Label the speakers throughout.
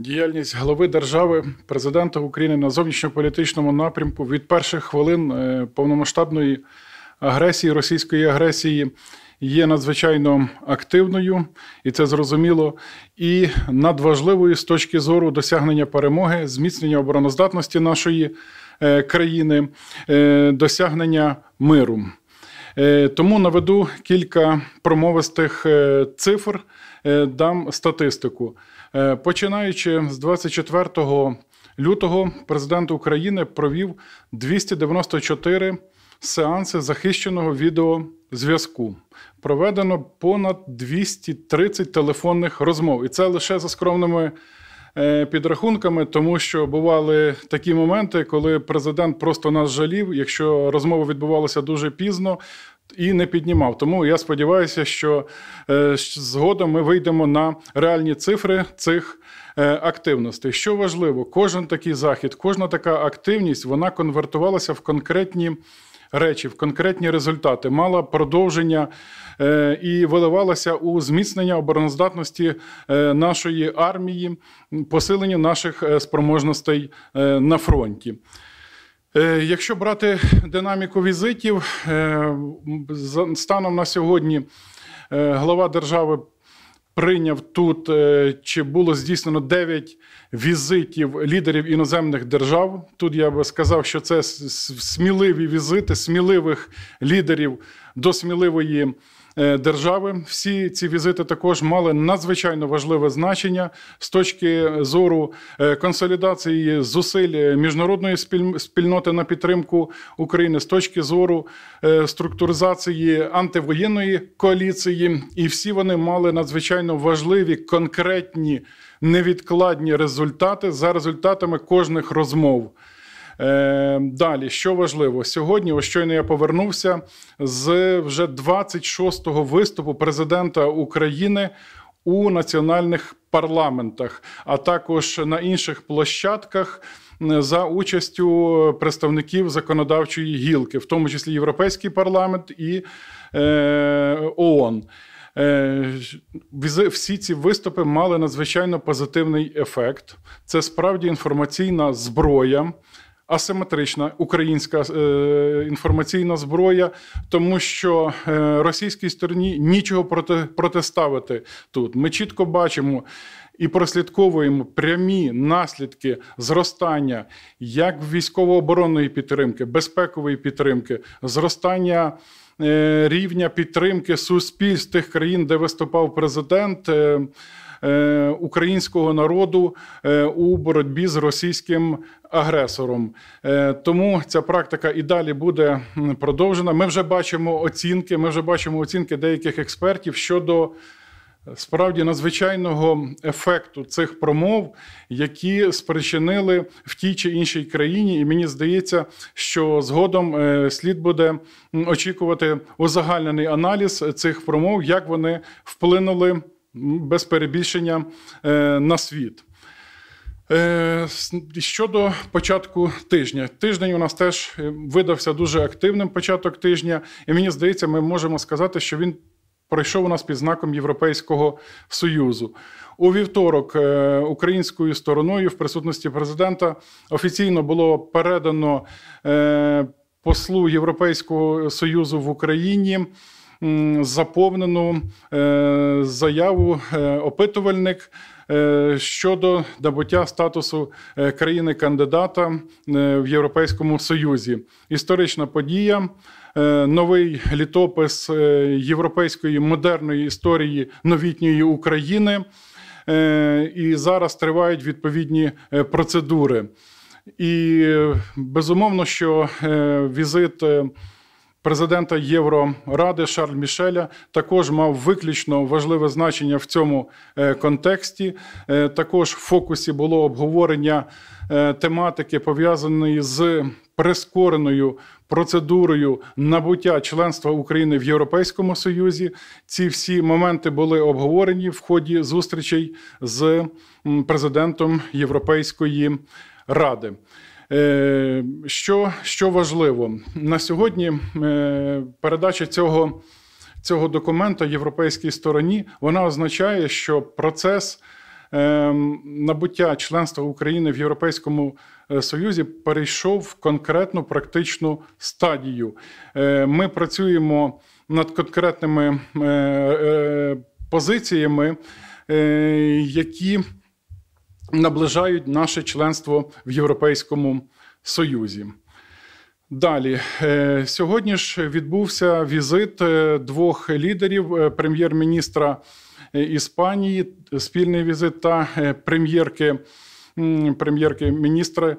Speaker 1: Діяльність голови держави президента України на зовнішньополітичному напрямку від перших хвилин е, повномасштабної агресії російської агресії є надзвичайно активною, і це зрозуміло, і надважливою з точки зору досягнення перемоги, зміцнення обороноздатності нашої е, країни, е, досягнення миру. Тому наведу кілька промовистих цифр, дам статистику. Е, починаючи з 24 лютого, президент України провів 294 сеанси захищеного відеозв'язку. Проведено понад 230 телефонних розмов, і це лише за скромними. Е, підрахунками, тому що бували такі моменти, коли президент просто нас жалів. Якщо розмова відбувалася дуже пізно, і не піднімав. Тому я сподіваюся, що е, згодом ми вийдемо на реальні цифри цих е, активностей. Що важливо, кожен такий захід, кожна така активність вона конвертувалася в конкретні. Речі в конкретні результати мала продовження е, і виливалася у зміцнення обороноздатності нашої армії, посилення наших спроможностей на фронті. Е, якщо брати динаміку візитів, е, станом на сьогодні е, глава держави прийняв тут чи було здійснено 9 візитів лідерів іноземних держав. Тут я би сказав, що це сміливі візити сміливих лідерів до сміливої. Е, держави. Всі ці візити також мали надзвичайно важливе значення з точки зору е, консолідації зусиль міжнародної спільноти на підтримку України з точки зору е, структуризації антивоєнної коаліції, і всі вони мали надзвичайно важливі конкретні невідкладні результати за результатами кожних розмов. Ем, далі, що важливо, сьогодні, ось щойно я повернувся з вже 26-го виступу президента України у національних парламентах, а також на інших площадках. За участю представників законодавчої гілки, в тому числі Європейський парламент і е, ООН. Е, всі ці виступи мали надзвичайно позитивний ефект. Це справді інформаційна зброя асиметрична українська е, інформаційна зброя, тому що е, російській стороні нічого проти, протиставити тут. Ми чітко бачимо. І прослідковуємо прямі наслідки зростання як військово-оборонної підтримки, безпекової підтримки, зростання е, рівня підтримки суспільств тих країн, де виступав президент. Е, Е, українського народу е, у боротьбі з російським агресором. Е, тому ця практика і далі буде продовжена. Ми вже бачимо оцінки. Ми вже бачимо оцінки деяких експертів щодо. Справді надзвичайного ефекту цих промов, які спричинили в тій чи іншій країні, і мені здається, що згодом слід буде очікувати узагальнений аналіз цих промов, як вони вплинули без перебільшення е, на світ. Е, щодо початку тижня, тиждень у нас теж е, видався дуже активним початок тижня, і мені здається, ми можемо сказати, що він пройшов у нас під знаком Європейського союзу. У вівторок українською стороною в присутності президента офіційно було передано послу Європейського союзу в Україні заповнену е, заяву е, опитувальник. Е, щодо набуття статусу країни-кандидата в Європейському Союзі, історична подія, новий літопис європейської модерної історії новітньої України, і зараз тривають відповідні процедури. І безумовно, що візит президента Євроради Шарль Мішеля також мав виключно важливе значення в цьому е, контексті. Е, також в фокусі було обговорення е, тематики пов'язаної з прискореною процедурою набуття членства України в Європейському Союзі. Ці всі моменти були обговорені в ході зустрічей з президентом Європейської ради. Е, що що важливо на сьогодні? Е, передача цього цього документа європейській стороні вона означає, що процес е, набуття членства України в Європейському Союзі перейшов в конкретну практичну стадію. Ми працюємо над конкретними позиціями, які наближають наше членство в Європейському Союзі. Далі е, сьогодні ж відбувся візит е, двох лідерів: е, прем'єр-міністра Іспанії, спільний візит та прем'єрки. Прем'єрки міністра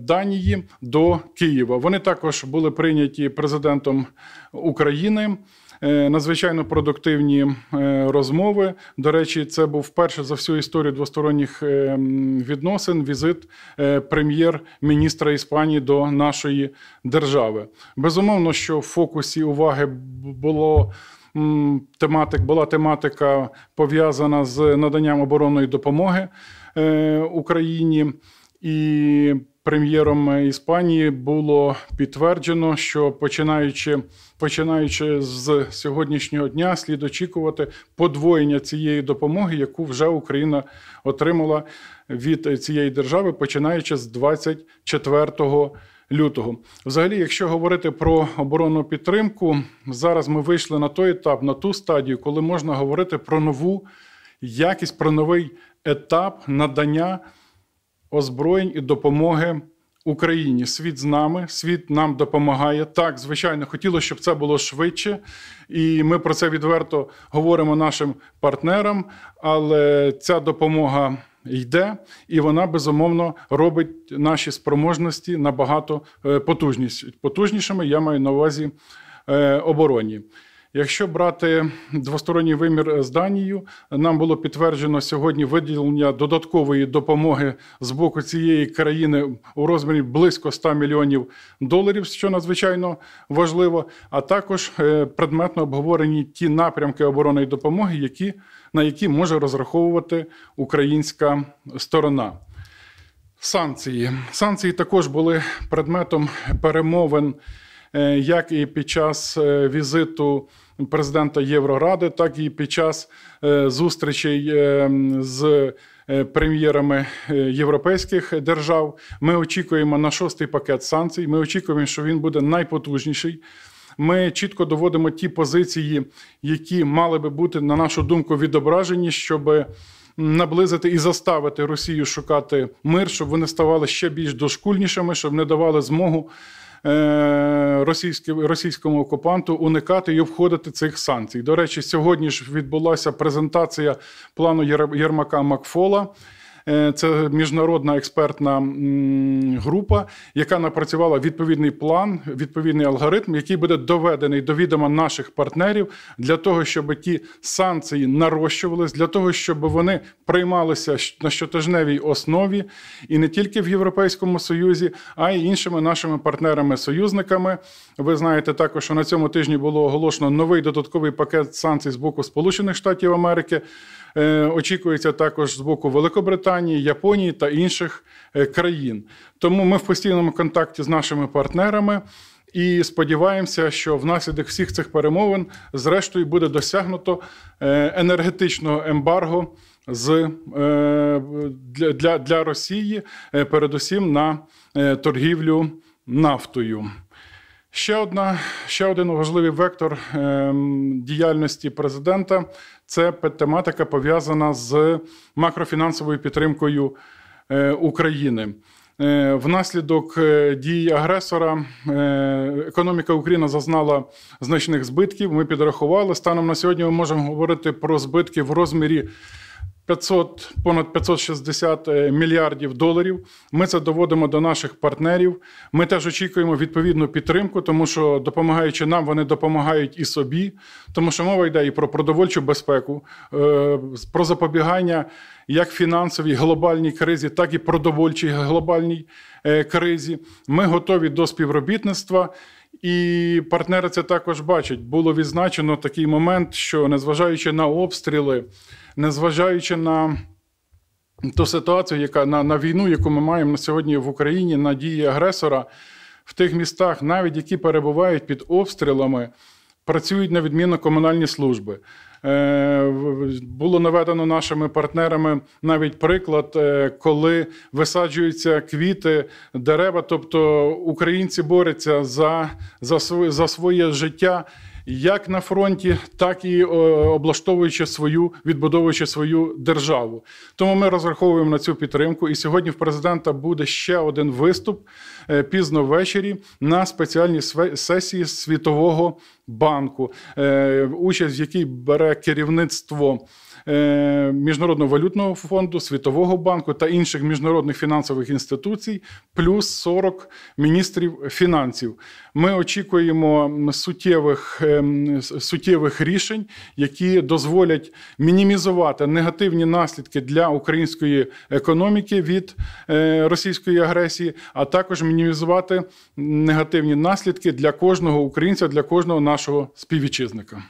Speaker 1: Данії до Києва. Вони також були прийняті президентом України. Е, надзвичайно продуктивні е, розмови. До речі, це був вперше за всю історію двосторонніх е, відносин візит прем'єр-міністра Іспанії до нашої держави. Безумовно, що в фокусі уваги було. Тематик була тематика пов'язана з наданням оборонної допомоги Україні, і прем'єром Іспанії було підтверджено, що починаючи починаючи з сьогоднішнього дня, слід очікувати подвоєння цієї допомоги, яку вже Україна отримала від цієї держави, починаючи з 24 лютого. Взагалі, якщо говорити про оборонну підтримку, зараз ми вийшли на той етап, на ту стадію, коли можна говорити про нову якість, про новий етап надання озброєнь і допомоги Україні. Світ з нами, світ нам допомагає. Так, звичайно, хотілося, щоб це було швидше, і ми про це відверто говоримо нашим партнерам. Але ця допомога йде, і вона безумовно робить наші спроможності набагато е, потужність. Потужнішими я маю на увазі е, обороні. Якщо брати двосторонній вимір з Данією, нам було підтверджено сьогодні виділення додаткової допомоги з боку цієї країни у розмірі близько 100 мільйонів доларів, що надзвичайно важливо. А також е, предметно обговорені ті напрямки оборонної допомоги, які на які може розраховувати українська сторона. Санкції санкції також були предметом перемовин, е, як і під час е, візиту президента Євроради, так і під час е, зустрічей е, з е, прем'єрами європейських держав. Ми очікуємо на шостий пакет санкцій. Ми очікуємо, що він буде найпотужніший. Ми чітко доводимо ті позиції, які мали би бути, на нашу думку, відображені, щоб наблизити і заставити Росію шукати мир, щоб вони ставали ще більш дошкульнішими, щоб не давали змогу Е, російському окупанту уникати і обходити цих санкцій. До речі, сьогодні ж відбулася презентація плану Єрмака Макфола. Е, це міжнародна експертна група, яка напрацювала відповідний план, відповідний алгоритм, який буде доведений до відома наших партнерів для того, щоб ті санкції нарощувались, для того, щоб вони приймалися на щотижневій основі, і не тільки в Європейському Союзі, а й іншими нашими партнерами-союзниками. Ви знаєте, також що на цьому тижні було оголошено новий додатковий пакет санкцій з боку Сполучених Штатів Америки. Е, очікується також з боку Великобританії, Японії та інших е, країн. Тому ми в постійному контакті з нашими партнерами. І сподіваємося, що внаслідок всіх цих перемовин, зрештою, буде досягнуто е, енергетичного ембарго з для, для, для Росії, передусім на торгівлю нафтою. Ще одна ще один важливий вектор ем, діяльності президента це тематика пов'язана з макрофінансовою підтримкою е, України. Е, внаслідок е, дій агресора економіка України зазнала значних збитків. Ми підрахували станом на сьогодні. Ми можемо говорити про збитки в розмірі 500, понад 560 е, мільярдів доларів. Ми це доводимо до наших партнерів. Ми теж очікуємо відповідну підтримку, тому що допомагаючи нам, вони допомагають і собі, тому що мова йде і про продовольчу безпеку, е, про запобігання як фінансовій глобальній кризі, так і продовольчій глобальній е, кризі. Ми готові до співробітництва. І партнери це також бачать. Було відзначено такий момент, що незважаючи на обстріли, незважаючи на ту ситуацію, яка на, на війну, яку ми маємо на сьогодні в Україні, на дії агресора, в тих містах, навіть які перебувають під обстрілами, працюють на відміну комунальні служби. Е, було наведено нашими партнерами навіть приклад, е, коли висаджуються квіти, дерева, тобто українці борються за, за, за своє життя як на фронті, так і е, облаштовуючи свою відбудовуючи свою державу. Тому ми розраховуємо на цю підтримку. І сьогодні в президента буде ще один виступ е, пізно ввечері на спеціальній сесії світового банку, е, участь в якій бере керівництво. Е, Міжнародного валютного фонду, Світового банку та інших міжнародних фінансових інституцій, плюс 40 міністрів фінансів. Ми очікуємо суттєвих, е, суттєвих рішень, які дозволять мінімізувати негативні наслідки для української економіки від е, російської агресії, а також мінімізувати негативні наслідки для кожного українця, для кожного нашого співвітчизника.